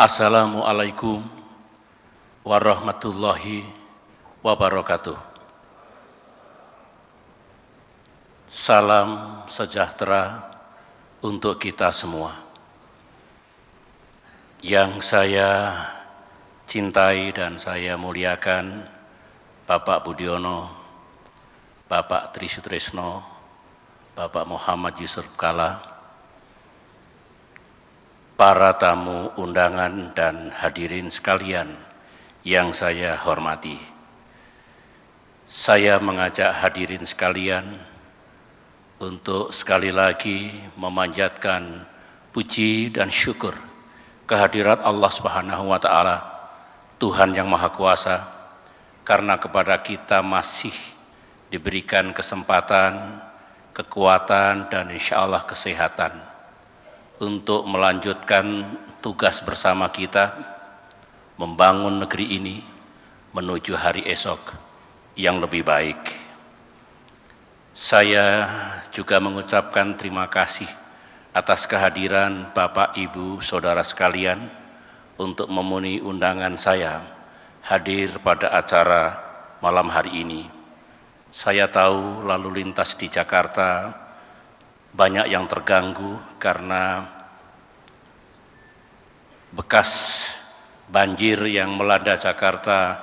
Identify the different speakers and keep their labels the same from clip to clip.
Speaker 1: Assalamualaikum warahmatullahi wabarakatuh. Salam sejahtera untuk kita semua. Yang saya cintai dan saya muliakan Bapak Budiono, Bapak Trisutrisno, Bapak Muhammad Yusuf Kala, para tamu undangan dan hadirin sekalian yang saya hormati. Saya mengajak hadirin sekalian untuk sekali lagi memanjatkan puji dan syukur kehadirat Allah Subhanahu wa taala, Tuhan yang Maha Kuasa, karena kepada kita masih diberikan kesempatan, kekuatan dan insya Allah kesehatan untuk melanjutkan tugas bersama kita membangun negeri ini menuju hari esok yang lebih baik. Saya juga mengucapkan terima kasih atas kehadiran Bapak, Ibu, Saudara sekalian untuk memenuhi undangan saya hadir pada acara malam hari ini. Saya tahu lalu lintas di Jakarta banyak yang terganggu karena bekas banjir yang melanda Jakarta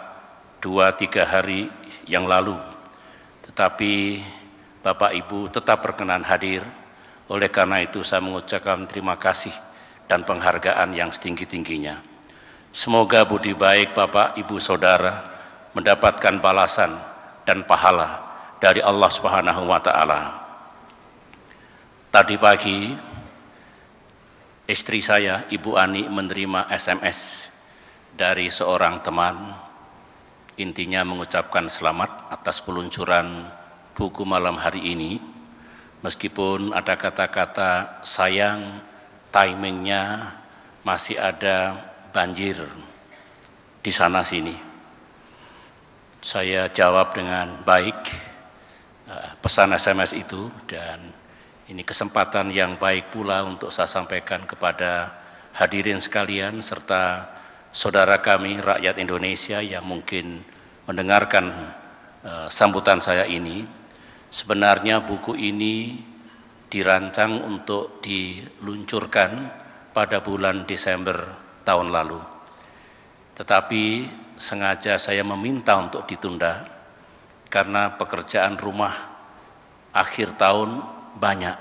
Speaker 1: dua tiga hari yang lalu. Tetapi Bapak Ibu tetap berkenan hadir. Oleh karena itu saya mengucapkan terima kasih dan penghargaan yang setinggi-tingginya. Semoga budi baik Bapak Ibu Saudara mendapatkan balasan dan pahala dari Allah Subhanahu wa taala. Tadi pagi istri saya, Ibu Ani menerima SMS dari seorang teman intinya mengucapkan selamat atas peluncuran buku malam hari ini meskipun ada kata-kata sayang timingnya masih ada banjir di sana sini saya jawab dengan baik eh, pesan SMS itu dan ini kesempatan yang baik pula untuk saya sampaikan kepada hadirin sekalian serta saudara kami rakyat Indonesia yang mungkin mendengarkan e, sambutan saya ini. Sebenarnya buku ini dirancang untuk diluncurkan pada bulan Desember tahun lalu. Tetapi sengaja saya meminta untuk ditunda karena pekerjaan rumah akhir tahun banyak.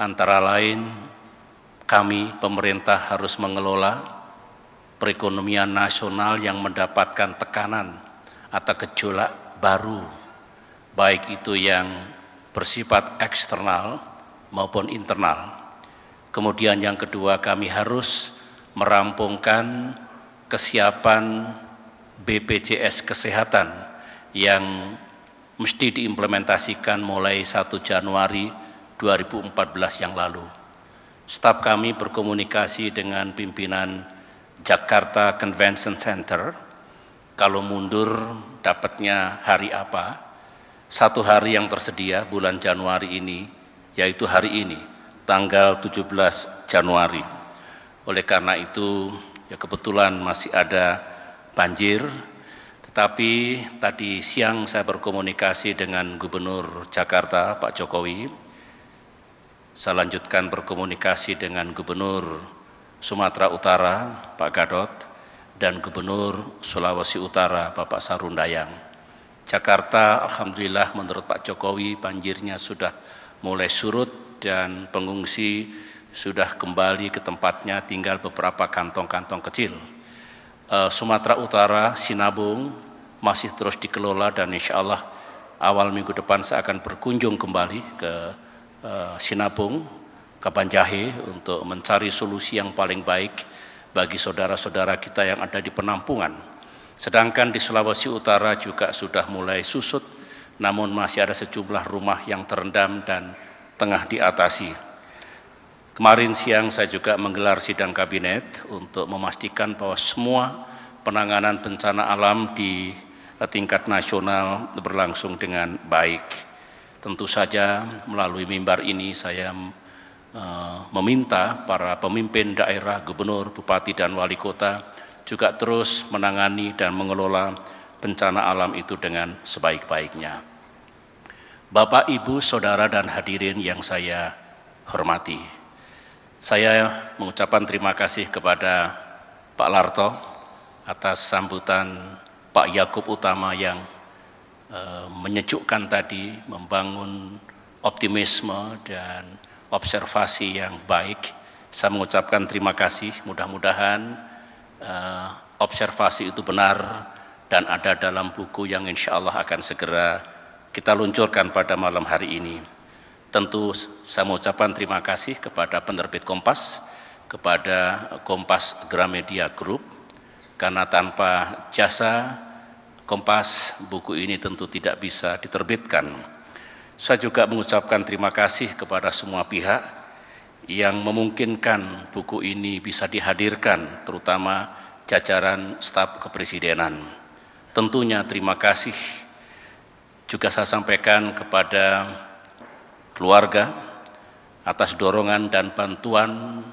Speaker 1: Antara lain kami pemerintah harus mengelola perekonomian nasional yang mendapatkan tekanan atau gejolak baru, baik itu yang bersifat eksternal maupun internal. Kemudian yang kedua kami harus merampungkan kesiapan BPJS Kesehatan yang mesti diimplementasikan mulai 1 Januari 2014 yang lalu. Staf kami berkomunikasi dengan pimpinan Jakarta Convention Center. Kalau mundur dapatnya hari apa? Satu hari yang tersedia bulan Januari ini, yaitu hari ini, tanggal 17 Januari. Oleh karena itu, ya kebetulan masih ada banjir, tetapi tadi siang saya berkomunikasi dengan Gubernur Jakarta, Pak Jokowi, saya lanjutkan berkomunikasi dengan Gubernur Sumatera Utara, Pak Gadot, dan Gubernur Sulawesi Utara, Bapak Sarundayang. Jakarta, Alhamdulillah menurut Pak Jokowi, banjirnya sudah mulai surut dan pengungsi sudah kembali ke tempatnya tinggal beberapa kantong-kantong kecil. Eh, Sumatera Utara, Sinabung masih terus dikelola dan insya Allah awal minggu depan saya akan berkunjung kembali ke Eh, sinabung, Sinapung, Kapanjahe untuk mencari solusi yang paling baik bagi saudara-saudara kita yang ada di penampungan. Sedangkan di Sulawesi Utara juga sudah mulai susut, namun masih ada sejumlah rumah yang terendam dan tengah diatasi. Kemarin siang saya juga menggelar sidang kabinet untuk memastikan bahwa semua penanganan bencana alam di tingkat nasional berlangsung dengan baik. Tentu saja melalui mimbar ini saya eh, meminta para pemimpin daerah, gubernur, bupati, dan wali kota juga terus menangani dan mengelola bencana alam itu dengan sebaik-baiknya. Bapak, Ibu, Saudara, dan hadirin yang saya hormati, saya mengucapkan terima kasih kepada Pak Larto atas sambutan Pak Yakub Utama yang Eh, menyejukkan tadi, membangun optimisme dan observasi yang baik. Saya mengucapkan terima kasih. Mudah-mudahan eh, observasi itu benar dan ada dalam buku yang insya Allah akan segera kita luncurkan pada malam hari ini. Tentu saya mengucapkan terima kasih kepada penerbit Kompas, kepada Kompas Gramedia Group, karena tanpa jasa Kompas, buku ini tentu tidak bisa diterbitkan. Saya juga mengucapkan terima kasih kepada semua pihak yang memungkinkan buku ini bisa dihadirkan, terutama jajaran staf kepresidenan. Tentunya terima kasih juga saya sampaikan kepada keluarga atas dorongan dan bantuan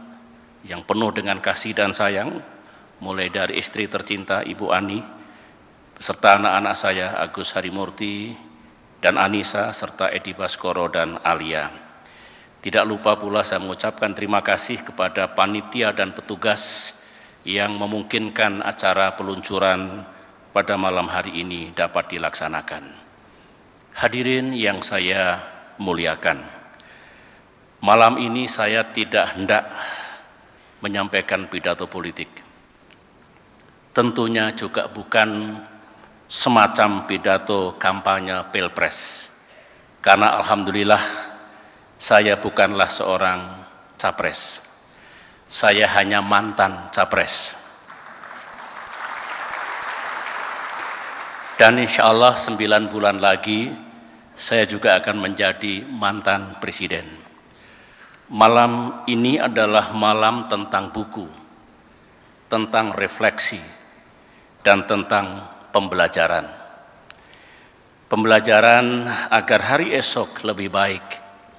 Speaker 1: yang penuh dengan kasih dan sayang, mulai dari istri tercinta Ibu Ani, serta anak-anak saya Agus Harimurti dan Anissa serta Edi Baskoro dan Alia. Tidak lupa pula saya mengucapkan terima kasih kepada panitia dan petugas yang memungkinkan acara peluncuran pada malam hari ini dapat dilaksanakan. Hadirin yang saya muliakan, malam ini saya tidak hendak menyampaikan pidato politik. Tentunya juga bukan semacam pidato kampanye pilpres. Karena alhamdulillah saya bukanlah seorang capres. Saya hanya mantan capres. Dan insya Allah sembilan bulan lagi saya juga akan menjadi mantan presiden. Malam ini adalah malam tentang buku, tentang refleksi, dan tentang pembelajaran. Pembelajaran agar hari esok lebih baik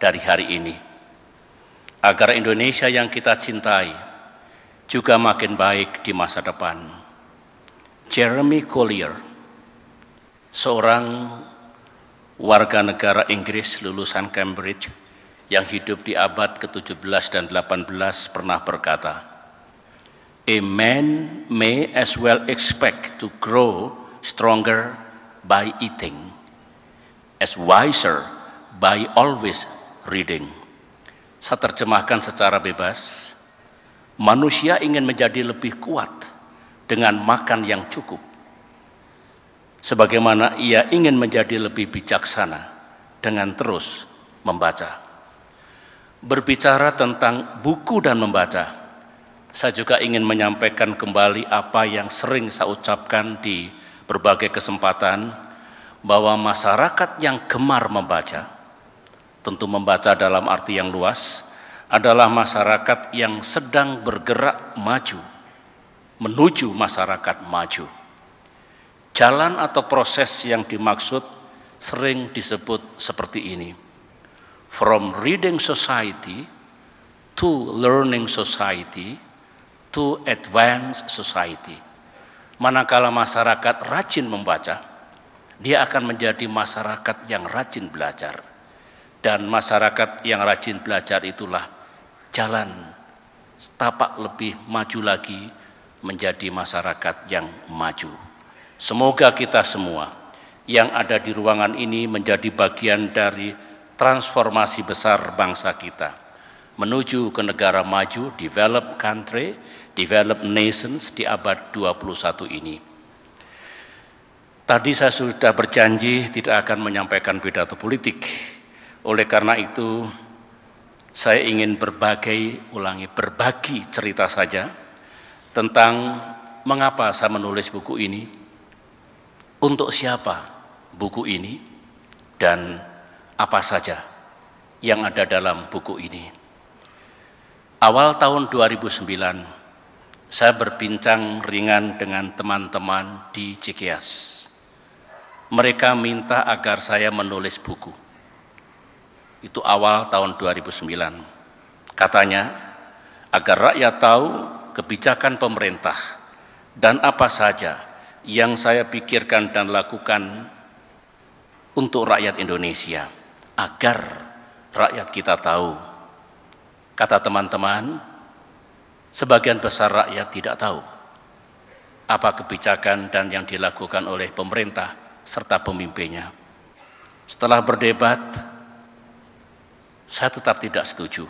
Speaker 1: dari hari ini. Agar Indonesia yang kita cintai juga makin baik di masa depan. Jeremy Collier, seorang warga negara Inggris lulusan Cambridge yang hidup di abad ke-17 dan 18 pernah berkata, A man may as well expect to grow stronger by eating, as wiser by always reading. Saya terjemahkan secara bebas, manusia ingin menjadi lebih kuat dengan makan yang cukup. Sebagaimana ia ingin menjadi lebih bijaksana dengan terus membaca. Berbicara tentang buku dan membaca, saya juga ingin menyampaikan kembali apa yang sering saya ucapkan di berbagai kesempatan bahwa masyarakat yang gemar membaca, tentu membaca dalam arti yang luas, adalah masyarakat yang sedang bergerak maju, menuju masyarakat maju. Jalan atau proses yang dimaksud sering disebut seperti ini. From reading society to learning society to advanced society Manakala masyarakat rajin membaca, dia akan menjadi masyarakat yang rajin belajar. Dan masyarakat yang rajin belajar itulah jalan setapak lebih maju lagi menjadi masyarakat yang maju. Semoga kita semua yang ada di ruangan ini menjadi bagian dari transformasi besar bangsa kita menuju ke negara maju, developed country, Developed Nations di abad 21 ini. Tadi saya sudah berjanji tidak akan menyampaikan pidato politik. Oleh karena itu, saya ingin berbagai ulangi berbagi cerita saja tentang mengapa saya menulis buku ini, untuk siapa buku ini, dan apa saja yang ada dalam buku ini. Awal tahun 2009, saya berbincang ringan dengan teman-teman di Cikias. Mereka minta agar saya menulis buku. Itu awal tahun 2009. Katanya, agar rakyat tahu kebijakan pemerintah dan apa saja yang saya pikirkan dan lakukan untuk rakyat Indonesia agar rakyat kita tahu. Kata teman-teman, Sebagian besar rakyat tidak tahu apa kebijakan dan yang dilakukan oleh pemerintah serta pemimpinnya. Setelah berdebat, saya tetap tidak setuju.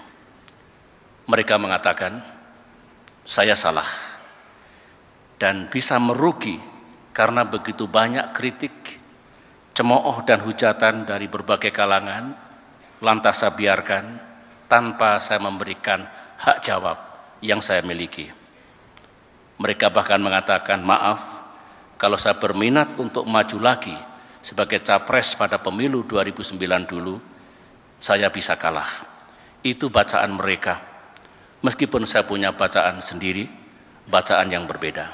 Speaker 1: Mereka mengatakan, saya salah dan bisa merugi karena begitu banyak kritik, cemooh dan hujatan dari berbagai kalangan, lantas saya biarkan tanpa saya memberikan hak jawab yang saya miliki. Mereka bahkan mengatakan, maaf, kalau saya berminat untuk maju lagi sebagai capres pada pemilu 2009 dulu, saya bisa kalah. Itu bacaan mereka. Meskipun saya punya bacaan sendiri, bacaan yang berbeda.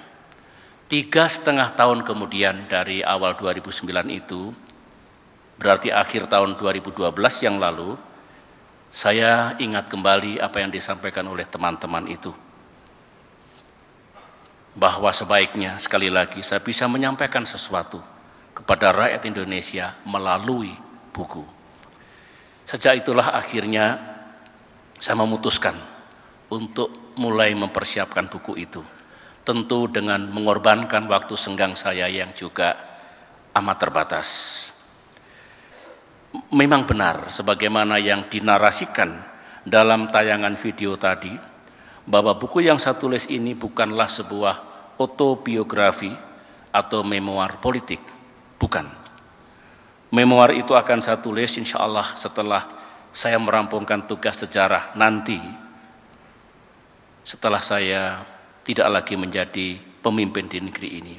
Speaker 1: Tiga setengah tahun kemudian dari awal 2009 itu, berarti akhir tahun 2012 yang lalu, saya ingat kembali apa yang disampaikan oleh teman-teman itu. Bahwa sebaiknya sekali lagi saya bisa menyampaikan sesuatu kepada rakyat Indonesia melalui buku. Sejak itulah akhirnya saya memutuskan untuk mulai mempersiapkan buku itu. Tentu dengan mengorbankan waktu senggang saya yang juga amat terbatas memang benar sebagaimana yang dinarasikan dalam tayangan video tadi bahwa buku yang saya tulis ini bukanlah sebuah autobiografi atau memoir politik, bukan. Memoir itu akan saya tulis insya Allah setelah saya merampungkan tugas sejarah nanti setelah saya tidak lagi menjadi pemimpin di negeri ini.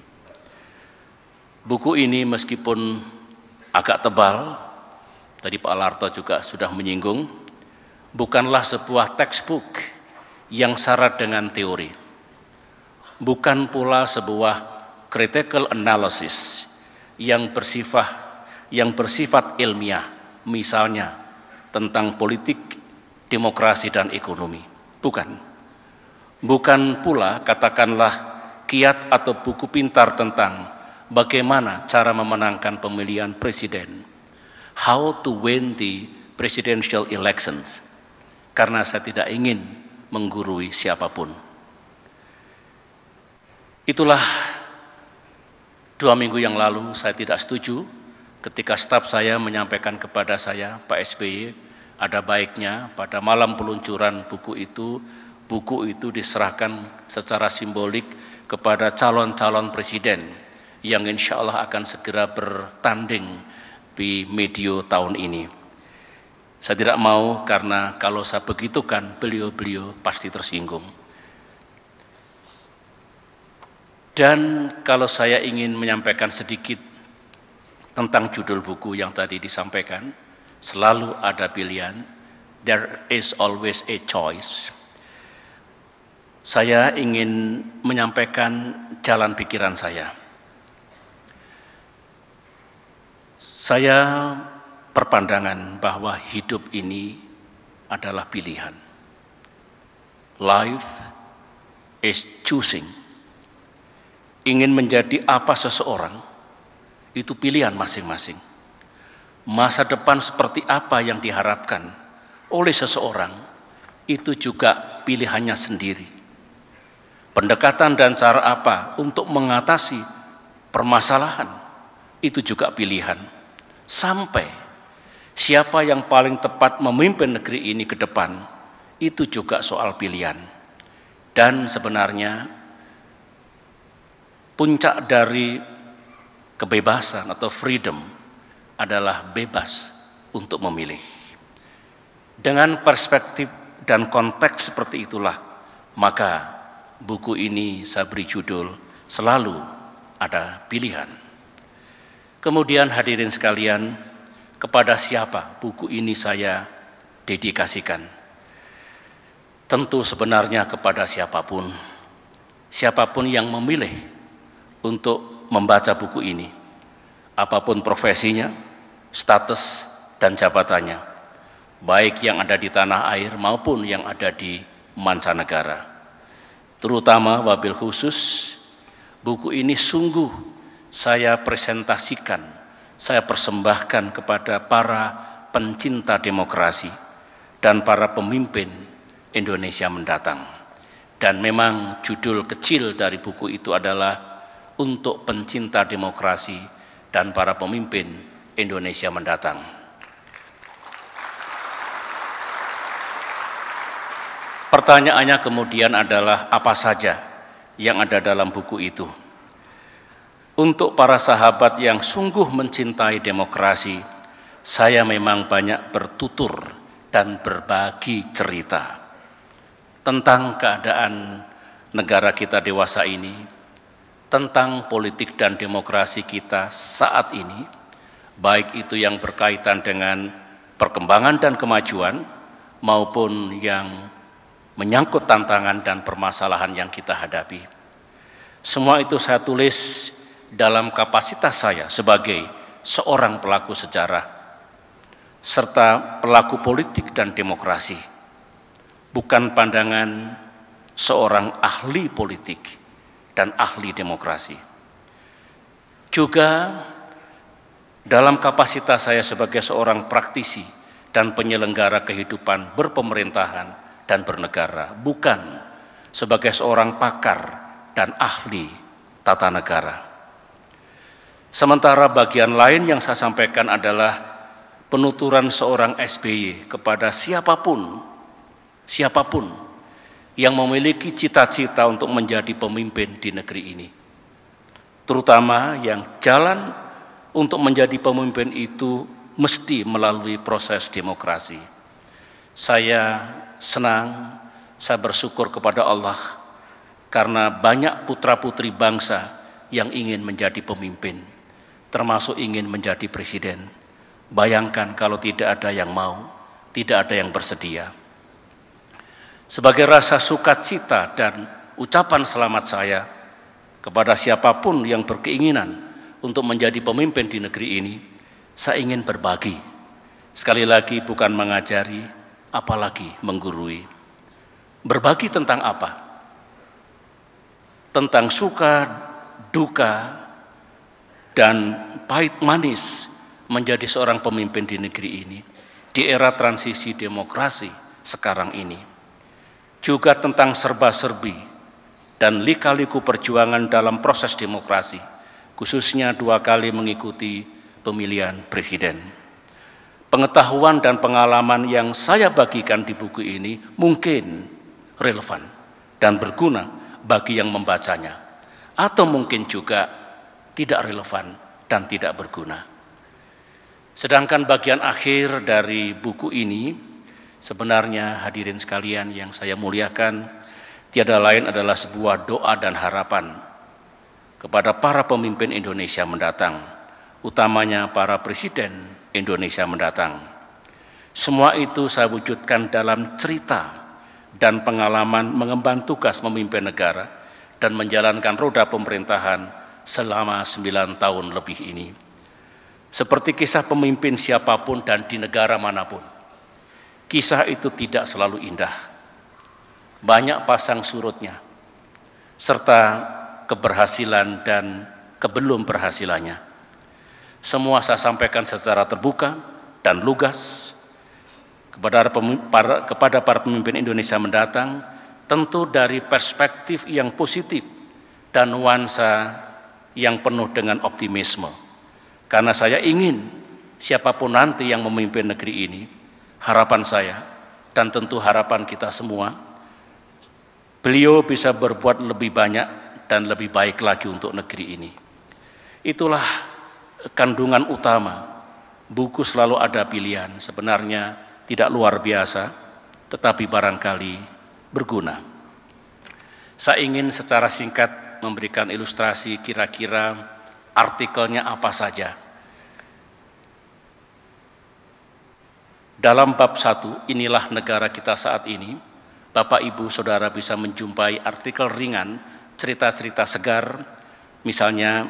Speaker 1: Buku ini meskipun agak tebal, tadi Pak Larto juga sudah menyinggung, bukanlah sebuah textbook yang syarat dengan teori. Bukan pula sebuah critical analysis yang bersifat yang bersifat ilmiah, misalnya tentang politik, demokrasi dan ekonomi. Bukan. Bukan pula katakanlah kiat atau buku pintar tentang bagaimana cara memenangkan pemilihan presiden how to win the presidential elections. Karena saya tidak ingin menggurui siapapun. Itulah dua minggu yang lalu saya tidak setuju ketika staf saya menyampaikan kepada saya, Pak SBY, ada baiknya pada malam peluncuran buku itu, buku itu diserahkan secara simbolik kepada calon-calon presiden yang insya Allah akan segera bertanding di medio tahun ini. Saya tidak mau karena kalau saya begitu kan beliau-beliau pasti tersinggung. Dan kalau saya ingin menyampaikan sedikit tentang judul buku yang tadi disampaikan, selalu ada pilihan, there is always a choice. Saya ingin menyampaikan jalan pikiran saya. Saya perpandangan bahwa hidup ini adalah pilihan. Life is choosing. Ingin menjadi apa seseorang itu pilihan masing-masing. Masa depan seperti apa yang diharapkan oleh seseorang itu juga pilihannya sendiri. Pendekatan dan cara apa untuk mengatasi permasalahan itu juga pilihan sampai siapa yang paling tepat memimpin negeri ini ke depan, itu juga soal pilihan. Dan sebenarnya puncak dari kebebasan atau freedom adalah bebas untuk memilih. Dengan perspektif dan konteks seperti itulah, maka buku ini saya beri judul selalu ada pilihan. Kemudian hadirin sekalian, kepada siapa buku ini saya dedikasikan? Tentu sebenarnya kepada siapapun. Siapapun yang memilih untuk membaca buku ini. Apapun profesinya, status, dan jabatannya. Baik yang ada di tanah air maupun yang ada di mancanegara. Terutama wabil khusus, buku ini sungguh saya presentasikan, saya persembahkan kepada para pencinta demokrasi dan para pemimpin Indonesia mendatang. Dan memang judul kecil dari buku itu adalah untuk pencinta demokrasi dan para pemimpin Indonesia mendatang. Pertanyaannya kemudian adalah apa saja yang ada dalam buku itu? Untuk para sahabat yang sungguh mencintai demokrasi, saya memang banyak bertutur dan berbagi cerita tentang keadaan negara kita dewasa ini, tentang politik dan demokrasi kita saat ini, baik itu yang berkaitan dengan perkembangan dan kemajuan maupun yang menyangkut tantangan dan permasalahan yang kita hadapi. Semua itu saya tulis dalam kapasitas saya sebagai seorang pelaku sejarah serta pelaku politik dan demokrasi, bukan pandangan seorang ahli politik dan ahli demokrasi. Juga dalam kapasitas saya sebagai seorang praktisi dan penyelenggara kehidupan berpemerintahan dan bernegara, bukan sebagai seorang pakar dan ahli tata negara. Sementara bagian lain yang saya sampaikan adalah penuturan seorang SBY kepada siapapun, siapapun yang memiliki cita-cita untuk menjadi pemimpin di negeri ini. Terutama yang jalan untuk menjadi pemimpin itu mesti melalui proses demokrasi. Saya senang, saya bersyukur kepada Allah karena banyak putra-putri bangsa yang ingin menjadi pemimpin termasuk ingin menjadi presiden. Bayangkan kalau tidak ada yang mau, tidak ada yang bersedia. Sebagai rasa sukacita dan ucapan selamat saya kepada siapapun yang berkeinginan untuk menjadi pemimpin di negeri ini, saya ingin berbagi. Sekali lagi bukan mengajari, apalagi menggurui. Berbagi tentang apa? Tentang suka, duka, dan pahit manis menjadi seorang pemimpin di negeri ini di era transisi demokrasi sekarang ini. Juga tentang serba-serbi dan lika-liku perjuangan dalam proses demokrasi, khususnya dua kali mengikuti pemilihan presiden. Pengetahuan dan pengalaman yang saya bagikan di buku ini mungkin relevan dan berguna bagi yang membacanya, atau mungkin juga tidak relevan dan tidak berguna. Sedangkan bagian akhir dari buku ini sebenarnya hadirin sekalian yang saya muliakan tiada lain adalah sebuah doa dan harapan kepada para pemimpin Indonesia mendatang, utamanya para presiden Indonesia mendatang. Semua itu saya wujudkan dalam cerita dan pengalaman mengemban tugas memimpin negara dan menjalankan roda pemerintahan selama sembilan tahun lebih ini. Seperti kisah pemimpin siapapun dan di negara manapun. Kisah itu tidak selalu indah. Banyak pasang surutnya. Serta keberhasilan dan kebelum berhasilannya. Semua saya sampaikan secara terbuka dan lugas kepada para, kepada para pemimpin Indonesia mendatang, tentu dari perspektif yang positif dan nuansa yang penuh dengan optimisme. Karena saya ingin siapapun nanti yang memimpin negeri ini, harapan saya dan tentu harapan kita semua, beliau bisa berbuat lebih banyak dan lebih baik lagi untuk negeri ini. Itulah kandungan utama. Buku selalu ada pilihan, sebenarnya tidak luar biasa, tetapi barangkali berguna. Saya ingin secara singkat memberikan ilustrasi kira-kira artikelnya apa saja. Dalam bab satu inilah negara kita saat ini, Bapak Ibu Saudara bisa menjumpai artikel ringan, cerita-cerita segar, misalnya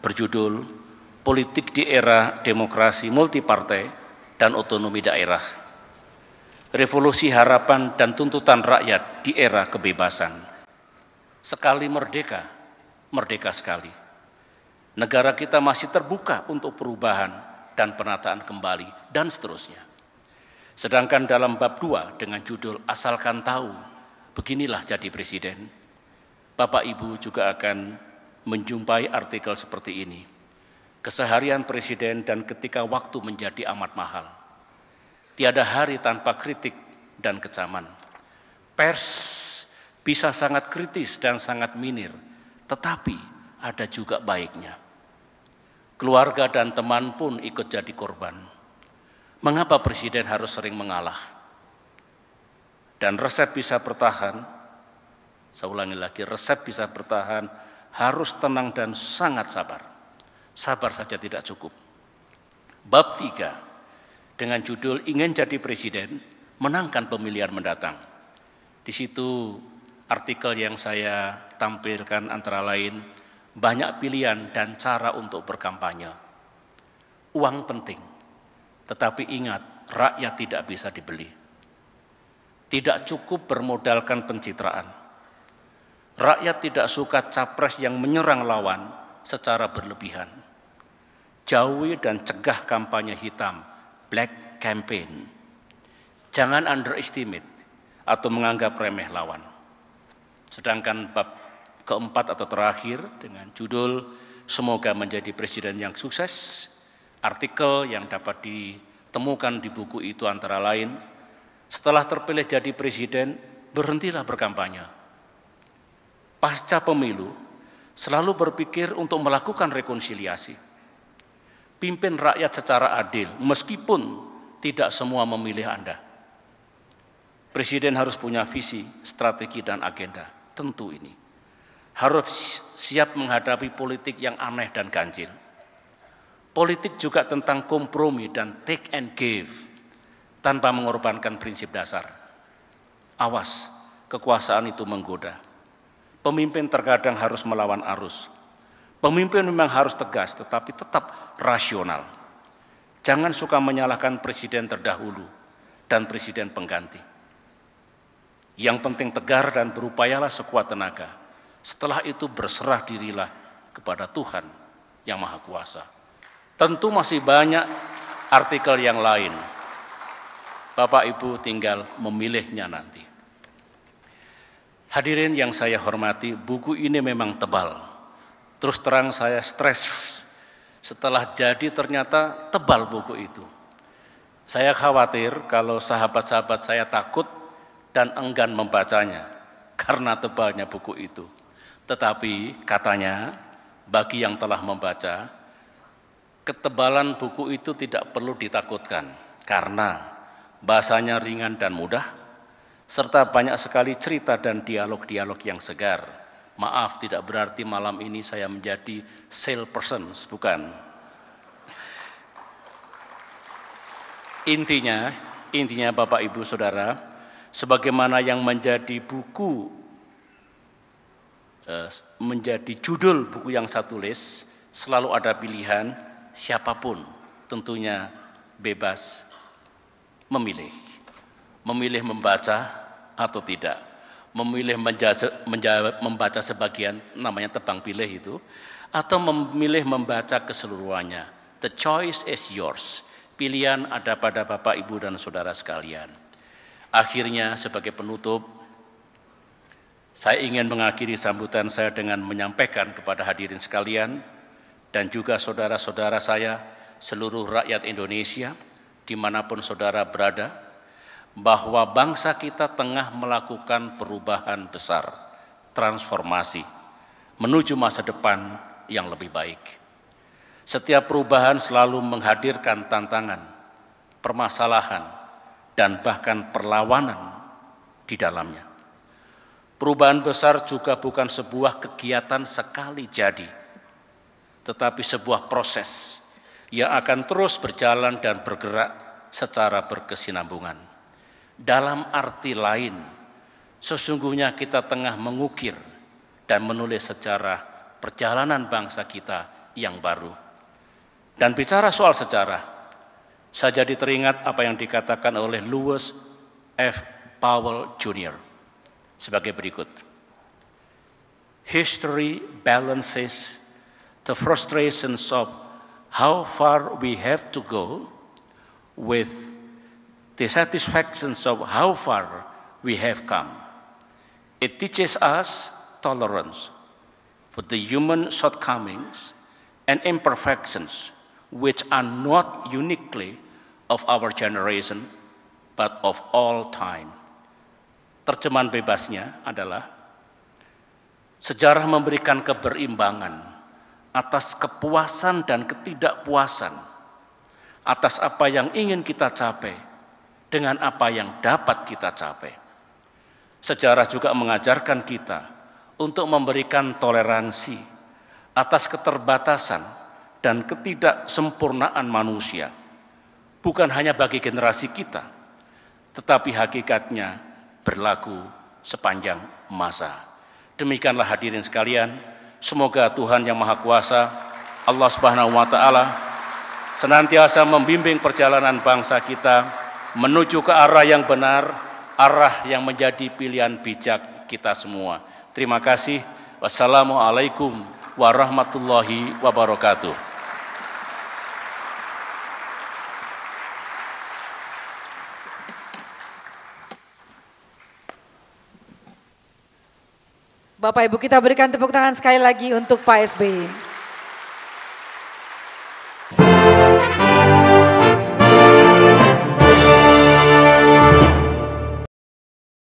Speaker 1: berjudul Politik di Era Demokrasi Multipartai dan Otonomi Daerah. Revolusi Harapan dan Tuntutan Rakyat di Era Kebebasan sekali merdeka, merdeka sekali. Negara kita masih terbuka untuk perubahan dan penataan kembali dan seterusnya. Sedangkan dalam bab 2 dengan judul Asalkan Tahu, beginilah jadi presiden. Bapak Ibu juga akan menjumpai artikel seperti ini. Keseharian presiden dan ketika waktu menjadi amat mahal. Tiada hari tanpa kritik dan kecaman. Pers bisa sangat kritis dan sangat minir, tetapi ada juga baiknya. Keluarga dan teman pun ikut jadi korban. Mengapa presiden harus sering mengalah? Dan resep bisa bertahan, saya ulangi lagi, resep bisa bertahan harus tenang dan sangat sabar. Sabar saja tidak cukup. Bab tiga dengan judul Ingin Jadi Presiden, Menangkan Pemilihan Mendatang. Di situ artikel yang saya tampilkan antara lain banyak pilihan dan cara untuk berkampanye. Uang penting, tetapi ingat rakyat tidak bisa dibeli. Tidak cukup bermodalkan pencitraan. Rakyat tidak suka capres yang menyerang lawan secara berlebihan. Jauhi dan cegah kampanye hitam, black campaign. Jangan underestimate atau menganggap remeh lawan Sedangkan bab keempat atau terakhir dengan judul Semoga menjadi presiden yang sukses, artikel yang dapat ditemukan di buku itu antara lain, setelah terpilih jadi presiden, berhentilah berkampanye. Pasca pemilu, selalu berpikir untuk melakukan rekonsiliasi. Pimpin rakyat secara adil, meskipun tidak semua memilih Anda. Presiden harus punya visi, strategi, dan agenda tentu ini harus siap menghadapi politik yang aneh dan ganjil. Politik juga tentang kompromi dan take and give tanpa mengorbankan prinsip dasar. Awas, kekuasaan itu menggoda. Pemimpin terkadang harus melawan arus. Pemimpin memang harus tegas tetapi tetap rasional. Jangan suka menyalahkan presiden terdahulu dan presiden pengganti yang penting tegar dan berupayalah sekuat tenaga. Setelah itu berserah dirilah kepada Tuhan yang Maha Kuasa. Tentu masih banyak artikel yang lain. Bapak Ibu tinggal memilihnya nanti. Hadirin yang saya hormati, buku ini memang tebal. Terus terang saya stres setelah jadi ternyata tebal buku itu. Saya khawatir kalau sahabat-sahabat saya takut dan enggan membacanya karena tebalnya buku itu. Tetapi katanya bagi yang telah membaca, ketebalan buku itu tidak perlu ditakutkan karena bahasanya ringan dan mudah serta banyak sekali cerita dan dialog-dialog yang segar. Maaf tidak berarti malam ini saya menjadi salesperson, bukan. Intinya, intinya Bapak Ibu Saudara, sebagaimana yang menjadi buku eh, menjadi judul buku yang saya tulis selalu ada pilihan siapapun tentunya bebas memilih memilih membaca atau tidak memilih menjaja, menjaja, membaca sebagian namanya tebang pilih itu atau memilih membaca keseluruhannya the choice is yours pilihan ada pada Bapak Ibu dan saudara sekalian Akhirnya sebagai penutup, saya ingin mengakhiri sambutan saya dengan menyampaikan kepada hadirin sekalian dan juga saudara-saudara saya, seluruh rakyat Indonesia, dimanapun saudara berada, bahwa bangsa kita tengah melakukan perubahan besar, transformasi, menuju masa depan yang lebih baik. Setiap perubahan selalu menghadirkan tantangan, permasalahan, dan bahkan perlawanan di dalamnya. Perubahan besar juga bukan sebuah kegiatan sekali jadi, tetapi sebuah proses yang akan terus berjalan dan bergerak secara berkesinambungan. Dalam arti lain, sesungguhnya kita tengah mengukir dan menulis sejarah perjalanan bangsa kita yang baru. Dan bicara soal sejarah, saya jadi teringat apa yang dikatakan oleh Lewis F. Powell Jr. sebagai berikut. History balances the frustrations of how far we have to go with the satisfactions of how far we have come. It teaches us tolerance for the human shortcomings and imperfections which are not uniquely of our generation, but of all time. Terjemahan bebasnya adalah, sejarah memberikan keberimbangan atas kepuasan dan ketidakpuasan, atas apa yang ingin kita capai, dengan apa yang dapat kita capai. Sejarah juga mengajarkan kita untuk memberikan toleransi atas keterbatasan dan ketidaksempurnaan manusia bukan hanya bagi generasi kita, tetapi hakikatnya berlaku sepanjang masa. Demikianlah hadirin sekalian, semoga Tuhan yang Maha Kuasa, Allah Subhanahu wa taala senantiasa membimbing perjalanan bangsa kita menuju ke arah yang benar, arah yang menjadi pilihan bijak kita semua. Terima kasih. Wassalamualaikum warahmatullahi wabarakatuh. Bapak Ibu kita berikan tepuk tangan sekali lagi untuk Pak SBY.